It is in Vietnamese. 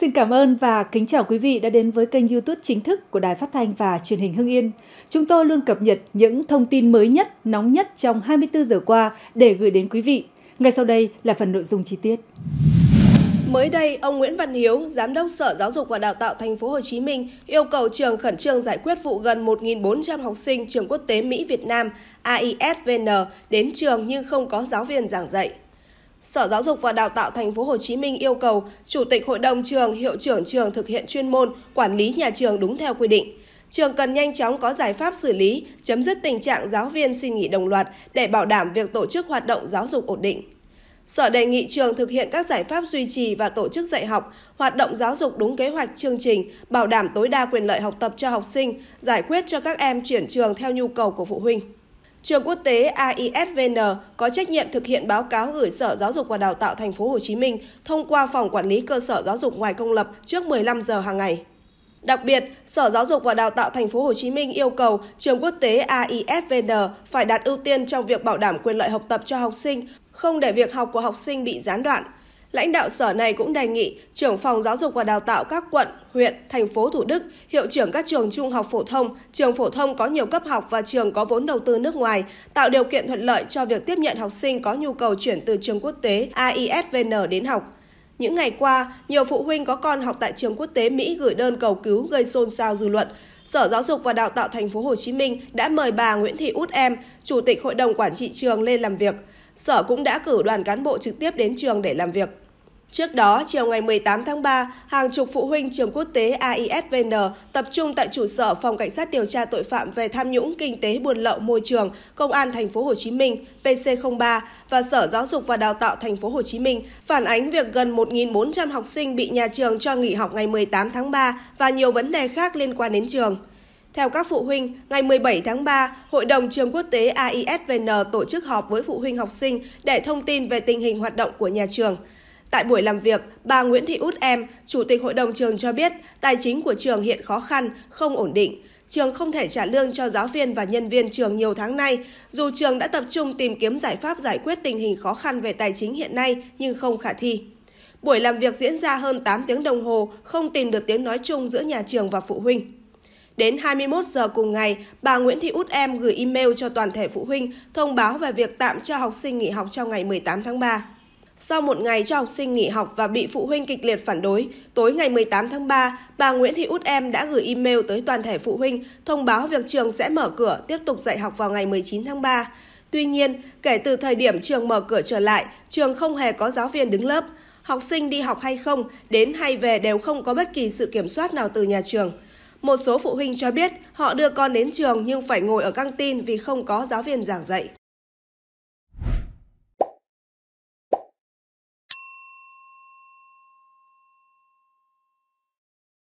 Xin cảm ơn và kính chào quý vị đã đến với kênh YouTube chính thức của Đài Phát thanh và Truyền hình Hưng Yên. Chúng tôi luôn cập nhật những thông tin mới nhất, nóng nhất trong 24 giờ qua để gửi đến quý vị. Ngay sau đây là phần nội dung chi tiết. Mới đây, ông Nguyễn Văn Hiếu, Giám đốc Sở Giáo dục và Đào tạo Thành phố Hồ Chí Minh yêu cầu trường khẩn trương giải quyết vụ gần 1.400 học sinh trường quốc tế Mỹ Việt Nam AISVN đến trường nhưng không có giáo viên giảng dạy. Sở Giáo dục và Đào tạo Thành phố Hồ Chí Minh yêu cầu chủ tịch hội đồng trường, hiệu trưởng trường thực hiện chuyên môn, quản lý nhà trường đúng theo quy định. Trường cần nhanh chóng có giải pháp xử lý, chấm dứt tình trạng giáo viên xin nghỉ đồng loạt để bảo đảm việc tổ chức hoạt động giáo dục ổn định. Sở đề nghị trường thực hiện các giải pháp duy trì và tổ chức dạy học, hoạt động giáo dục đúng kế hoạch chương trình, bảo đảm tối đa quyền lợi học tập cho học sinh, giải quyết cho các em chuyển trường theo nhu cầu của phụ huynh. Trường quốc tế AISVN có trách nhiệm thực hiện báo cáo gửi Sở Giáo dục và Đào tạo Thành phố Hồ Chí Minh thông qua phòng quản lý cơ sở giáo dục ngoài công lập trước 15 giờ hàng ngày. Đặc biệt, Sở Giáo dục và Đào tạo Thành phố Hồ Chí Minh yêu cầu trường quốc tế AISVN phải đạt ưu tiên trong việc bảo đảm quyền lợi học tập cho học sinh, không để việc học của học sinh bị gián đoạn, Lãnh đạo sở này cũng đề nghị trưởng phòng giáo dục và đào tạo các quận, huyện, thành phố Thủ Đức, hiệu trưởng các trường trung học phổ thông, trường phổ thông có nhiều cấp học và trường có vốn đầu tư nước ngoài, tạo điều kiện thuận lợi cho việc tiếp nhận học sinh có nhu cầu chuyển từ trường quốc tế AISVN đến học. Những ngày qua, nhiều phụ huynh có con học tại trường quốc tế Mỹ gửi đơn cầu cứu gây xôn xao dư luận. Sở Giáo dục và Đào tạo Thành phố Hồ Chí Minh đã mời bà Nguyễn Thị Út Em, Chủ tịch Hội đồng Quản trị trường lên làm việc. Sở cũng đã cử đoàn cán bộ trực tiếp đến trường để làm việc. Trước đó, chiều ngày 18 tháng 3, hàng chục phụ huynh trường quốc tế AISVN tập trung tại trụ sở Phòng Cảnh sát điều tra tội phạm về tham nhũng, kinh tế buôn lậu môi trường, Công an thành phố Hồ Chí Minh PC03 và Sở Giáo dục và Đào tạo thành phố Hồ Chí Minh phản ánh việc gần 1.400 học sinh bị nhà trường cho nghỉ học ngày 18 tháng 3 và nhiều vấn đề khác liên quan đến trường. Theo các phụ huynh, ngày 17 tháng 3, Hội đồng trường quốc tế AISVN tổ chức họp với phụ huynh học sinh để thông tin về tình hình hoạt động của nhà trường. Tại buổi làm việc, bà Nguyễn Thị Út Em, Chủ tịch Hội đồng trường cho biết tài chính của trường hiện khó khăn, không ổn định. Trường không thể trả lương cho giáo viên và nhân viên trường nhiều tháng nay, dù trường đã tập trung tìm kiếm giải pháp giải quyết tình hình khó khăn về tài chính hiện nay nhưng không khả thi. Buổi làm việc diễn ra hơn 8 tiếng đồng hồ, không tìm được tiếng nói chung giữa nhà trường và phụ huynh. Đến 21 giờ cùng ngày, bà Nguyễn Thị Út Em gửi email cho toàn thể phụ huynh thông báo về việc tạm cho học sinh nghỉ học trong ngày 18 tháng 3. Sau một ngày cho học sinh nghỉ học và bị phụ huynh kịch liệt phản đối, tối ngày 18 tháng 3, bà Nguyễn Thị Út Em đã gửi email tới toàn thể phụ huynh thông báo việc trường sẽ mở cửa tiếp tục dạy học vào ngày 19 tháng 3. Tuy nhiên, kể từ thời điểm trường mở cửa trở lại, trường không hề có giáo viên đứng lớp. Học sinh đi học hay không, đến hay về đều không có bất kỳ sự kiểm soát nào từ nhà trường. Một số phụ huynh cho biết họ đưa con đến trường nhưng phải ngồi ở căng tin vì không có giáo viên giảng dạy.